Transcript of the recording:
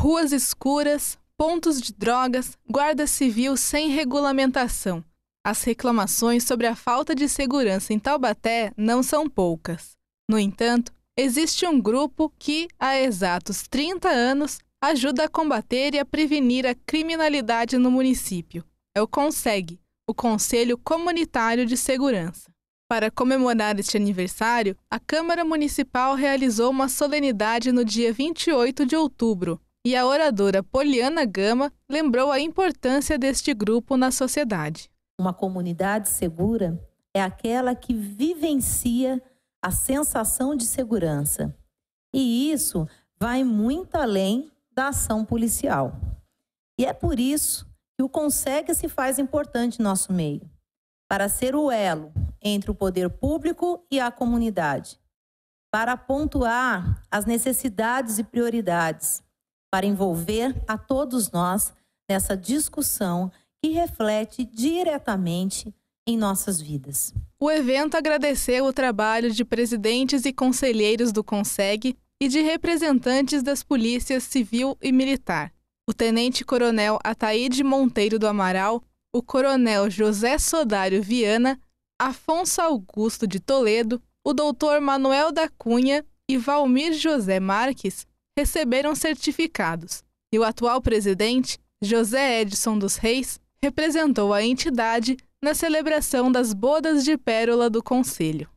ruas escuras, pontos de drogas, guarda civil sem regulamentação. As reclamações sobre a falta de segurança em Taubaté não são poucas. No entanto, existe um grupo que, há exatos 30 anos, ajuda a combater e a prevenir a criminalidade no município. É o CONSEG, o Conselho Comunitário de Segurança. Para comemorar este aniversário, a Câmara Municipal realizou uma solenidade no dia 28 de outubro, e a oradora Poliana Gama lembrou a importância deste grupo na sociedade. Uma comunidade segura é aquela que vivencia a sensação de segurança. E isso vai muito além da ação policial. E é por isso que o consegue se faz importante em nosso meio, para ser o elo entre o poder público e a comunidade, para pontuar as necessidades e prioridades, para envolver a todos nós nessa discussão que reflete diretamente em nossas vidas. O evento agradeceu o trabalho de presidentes e conselheiros do CONSEG e de representantes das polícias civil e militar. O tenente-coronel Ataíde Monteiro do Amaral, o coronel José Sodário Viana, Afonso Augusto de Toledo, o doutor Manuel da Cunha e Valmir José Marques receberam certificados, e o atual presidente, José Edson dos Reis, representou a entidade na celebração das Bodas de Pérola do Conselho.